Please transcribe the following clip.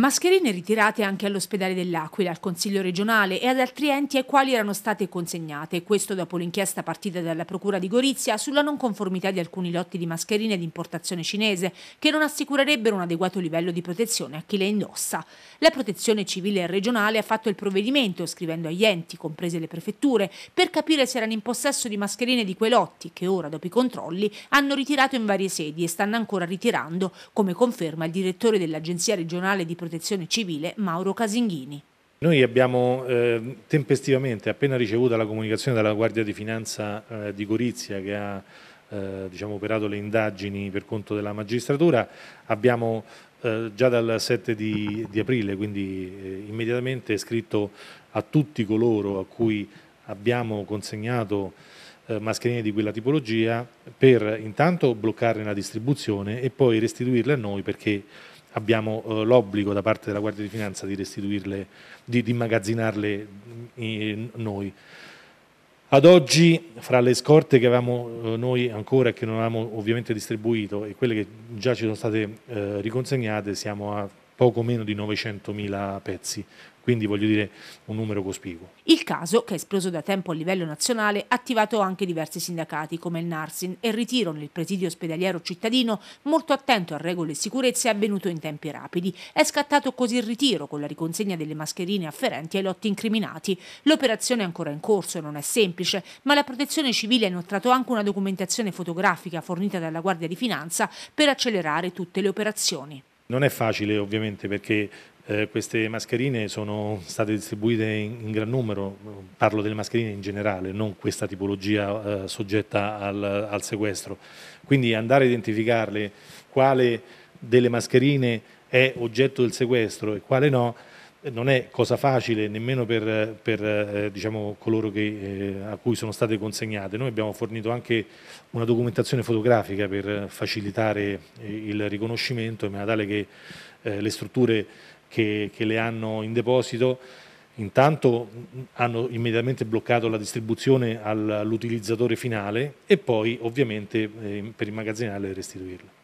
Mascherine ritirate anche all'ospedale dell'Aquila, al Consiglio regionale e ad altri enti ai quali erano state consegnate, questo dopo l'inchiesta partita dalla Procura di Gorizia sulla non conformità di alcuni lotti di mascherine di importazione cinese che non assicurerebbero un adeguato livello di protezione a chi le indossa. La protezione civile regionale ha fatto il provvedimento, scrivendo agli enti, comprese le prefetture, per capire se erano in possesso di mascherine di quei lotti che ora, dopo i controlli, hanno ritirato in varie sedi e stanno ancora ritirando, come conferma il direttore dell'Agenzia regionale di protezione Protezione Civile Mauro Casinghini. Noi abbiamo eh, tempestivamente, appena ricevuta la comunicazione dalla Guardia di Finanza eh, di Gorizia che ha eh, diciamo, operato le indagini per conto della magistratura, abbiamo eh, già dal 7 di, di aprile, quindi eh, immediatamente scritto a tutti coloro a cui abbiamo consegnato eh, mascherine di quella tipologia per intanto bloccarne la distribuzione e poi restituirle a noi perché abbiamo eh, l'obbligo da parte della Guardia di Finanza di restituirle, di, di immagazzinarle eh, noi. Ad oggi, fra le scorte che avevamo eh, noi ancora e che non avevamo ovviamente distribuito e quelle che già ci sono state eh, riconsegnate, siamo a poco meno di 900.000 pezzi quindi voglio dire un numero cospicuo. Il caso, che è esploso da tempo a livello nazionale, ha attivato anche diversi sindacati come il Narsin e il ritiro nel presidio ospedaliero cittadino, molto attento a regole e sicurezza, è avvenuto in tempi rapidi. È scattato così il ritiro con la riconsegna delle mascherine afferenti ai lotti incriminati. L'operazione è ancora in corso e non è semplice, ma la protezione civile ha inoltrato anche una documentazione fotografica fornita dalla Guardia di Finanza per accelerare tutte le operazioni. Non è facile ovviamente perché eh, queste mascherine sono state distribuite in, in, gran numero, parlo delle mascherine in generale, non questa tipologia eh, soggetta al, al sequestro. Quindi andare a identificarle quale delle mascherine è oggetto del sequestro e quale no non è cosa facile nemmeno per, per eh, diciamo, coloro che, eh, a cui sono state consegnate. Noi abbiamo fornito anche una documentazione fotografica per facilitare eh, il riconoscimento in modo tale che eh, le strutture che, che le hanno in deposito intanto hanno immediatamente bloccato la distribuzione all'utilizzatore finale e poi ovviamente eh, per immagazzinarle e restituirle.